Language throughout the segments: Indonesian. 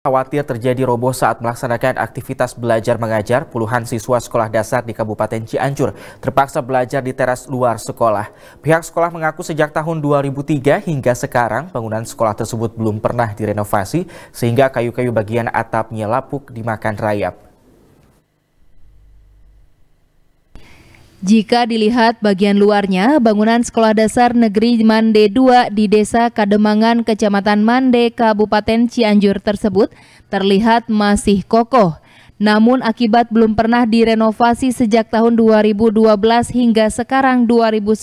Khawatir terjadi roboh saat melaksanakan aktivitas belajar mengajar, puluhan siswa sekolah dasar di Kabupaten Cianjur terpaksa belajar di teras luar sekolah. Pihak sekolah mengaku sejak tahun 2003 hingga sekarang bangunan sekolah tersebut belum pernah direnovasi sehingga kayu-kayu bagian atapnya lapuk dimakan rayap. Jika dilihat bagian luarnya, bangunan Sekolah Dasar Negeri Mande II di Desa Kademangan, Kecamatan Mande, Kabupaten Cianjur tersebut terlihat masih kokoh. Namun akibat belum pernah direnovasi sejak tahun 2012 hingga sekarang 2019,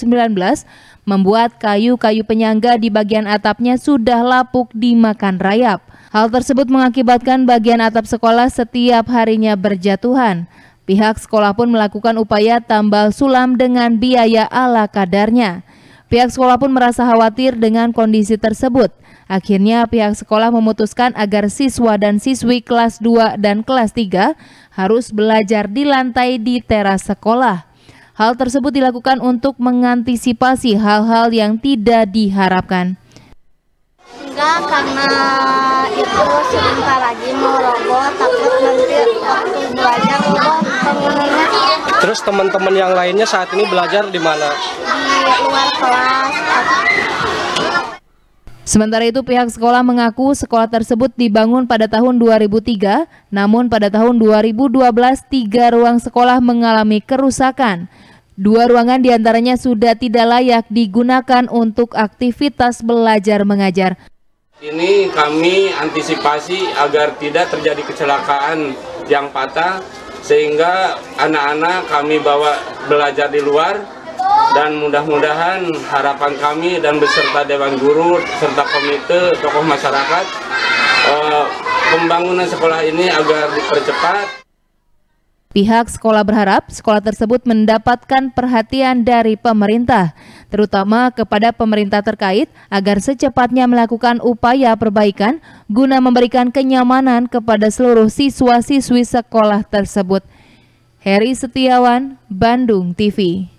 membuat kayu-kayu penyangga di bagian atapnya sudah lapuk dimakan rayap. Hal tersebut mengakibatkan bagian atap sekolah setiap harinya berjatuhan. Pihak sekolah pun melakukan upaya tambal sulam dengan biaya ala kadarnya. Pihak sekolah pun merasa khawatir dengan kondisi tersebut. Akhirnya pihak sekolah memutuskan agar siswa dan siswi kelas 2 dan kelas 3 harus belajar di lantai di teras sekolah. Hal tersebut dilakukan untuk mengantisipasi hal-hal yang tidak diharapkan. Enggak, karena itu sebentar lagi mau robot, takut nanti waktu belajar terus teman-teman yang lainnya saat ini belajar di mana? Di luar kelas. Sementara itu pihak sekolah mengaku sekolah tersebut dibangun pada tahun 2003, namun pada tahun 2012 tiga ruang sekolah mengalami kerusakan. Dua ruangan diantaranya sudah tidak layak digunakan untuk aktivitas belajar mengajar. Ini kami antisipasi agar tidak terjadi kecelakaan yang patah sehingga anak-anak kami bawa belajar di luar dan mudah-mudahan harapan kami dan beserta Dewan Guru serta komite tokoh masyarakat eh, pembangunan sekolah ini agar dipercepat. Pihak sekolah berharap sekolah tersebut mendapatkan perhatian dari pemerintah, terutama kepada pemerintah terkait agar secepatnya melakukan upaya perbaikan guna memberikan kenyamanan kepada seluruh siswa-siswi sekolah tersebut. Heri Setiawan, Bandung TV